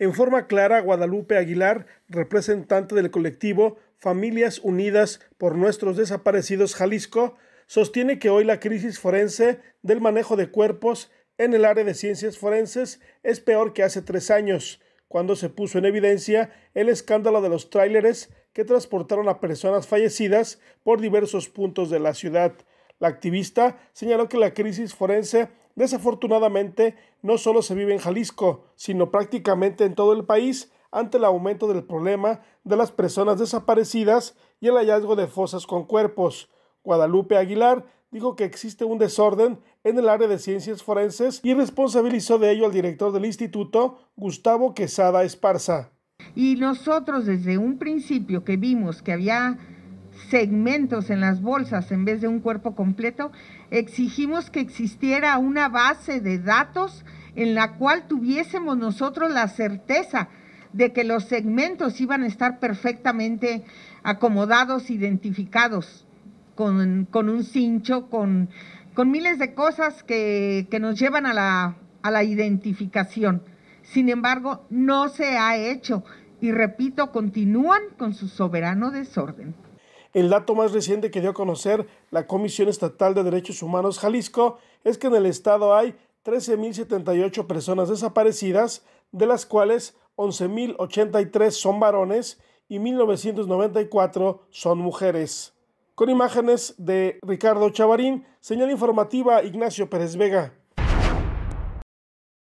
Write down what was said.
En forma clara, Guadalupe Aguilar, representante del colectivo Familias Unidas por Nuestros Desaparecidos Jalisco, sostiene que hoy la crisis forense del manejo de cuerpos en el área de ciencias forenses es peor que hace tres años, cuando se puso en evidencia el escándalo de los tráileres que transportaron a personas fallecidas por diversos puntos de la ciudad. La activista señaló que la crisis forense Desafortunadamente, no solo se vive en Jalisco, sino prácticamente en todo el país ante el aumento del problema de las personas desaparecidas y el hallazgo de fosas con cuerpos. Guadalupe Aguilar dijo que existe un desorden en el área de ciencias forenses y responsabilizó de ello al director del instituto, Gustavo Quesada Esparza. Y nosotros desde un principio que vimos que había segmentos en las bolsas en vez de un cuerpo completo, exigimos que existiera una base de datos en la cual tuviésemos nosotros la certeza de que los segmentos iban a estar perfectamente acomodados, identificados, con, un cincho, con, con, miles de cosas que, nos llevan a la identificación. Sin embargo, no se ha hecho y repito, continúan con su soberano desorden. El dato más reciente que dio a conocer la Comisión Estatal de Derechos Humanos Jalisco es que en el estado hay 13.078 personas desaparecidas, de las cuales 11.083 son varones y 1.994 son mujeres. Con imágenes de Ricardo Chavarín, señal informativa Ignacio Pérez Vega.